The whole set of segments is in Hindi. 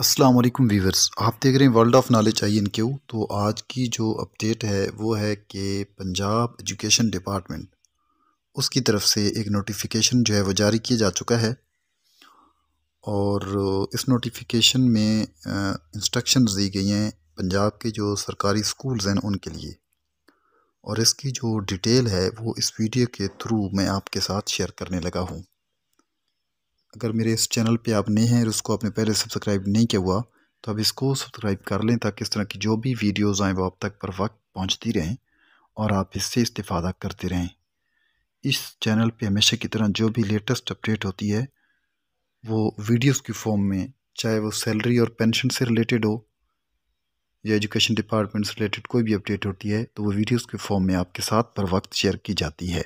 अस्सलाम वालेकुम वीवर्स आप देख रहे हैं World of Knowledge I N Q तो आज की जो अपडेट है वो है कि पंजाब एजुकेशन डिपार्टमेंट उसकी तरफ से एक नोटिफिकेशन जो है वो जारी किया जा चुका है और इस नोटिफिकेशन में इंस्ट्रक्शंस दी गई हैं पंजाब के जो सरकारी स्कूल्स हैं उनके लिए और इसकी जो डिटेल है वो इस वीडियो के थ्रू मैं आपके साथ शेयर करने लगा हूँ अगर मेरे इस चैनल पे आप नए हैं और उसको आपने पहले सब्सक्राइब नहीं किया हुआ तो आप इसको सब्सक्राइब कर लें ताकि इस तरह की जो भी वीडियोज़ आएँ वो आप तक पर वक्त पहुँचती रहें और आप इससे इस्तेफादा करते रहें इस चैनल पे हमेशा की तरह जो भी लेटेस्ट अपडेट होती है वो वीडियोस की फॉर्म में चाहे वो सैलरी और पेंशन से रिलेटेड हो या एजुकेशन डिपार्टमेंट से रिलेटेड कोई भी अपडेट होती है तो वो वीडियोस के फॉर्म में आपके साथ पर वक्त शेयर की जाती है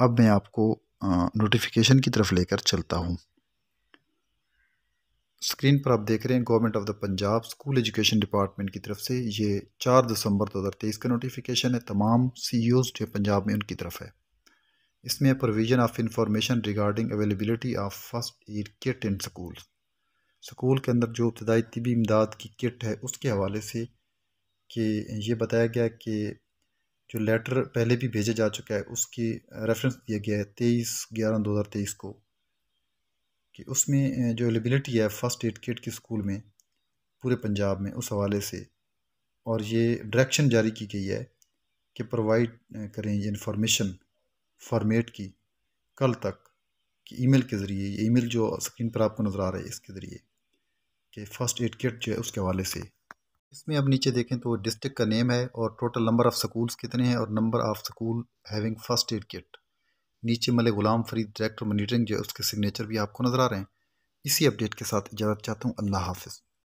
अब मैं आपको नोटिफिकेशन की तरफ लेकर चलता हूँ स्क्रीन पर आप देख रहे हैं government of the Punjab school education department की तरफ से ये चार दिसंबर दो हज़ार तेईस का नोटिफिकेशन है तमाम सी e जो पंजाब में उनकी तरफ है इसमें provision of information regarding availability of first aid kit in school school के अंदर जो इब्तदाई तबी इमदाद की किट है उसके हवाले से कि ये बताया गया कि जो लेटर पहले भी भेजा जा चुका है उसके रेफरेंस दिया गया है तेईस ग्यारह दो हज़ार तेईस को कि उसमें जो अवेलेबिलिटी है फ़र्स्ट एड किट के स्कूल में पूरे पंजाब में उस हवाले से और ये डायरेक्शन जारी की गई है कि प्रोवाइड करें ये इन्फॉर्मेशन फॉर्मेट की कल तक कि ईमेल के ज़रिए ये ईमेल जो स्क्रीन पर आपको नज़र आ रहा है इसके ज़रिए कि फ़र्स्ट एड किट जो है उसके हवाले से इसमें अब नीचे देखें तो डिस्ट्रिक्ट का नेम है और टोटल नंबर ऑफ़ स्कूल्स कितने हैं और number of school having first aid kit नीचे मले गुलाम फरीद डायरेक्टर मोनीटरिंग जो उसके सिग्नेचर भी आपको नज़र आ रहे हैं इसी अपडेट के साथ इजाज़त चाहता हूँ अल्लाह हाफिज़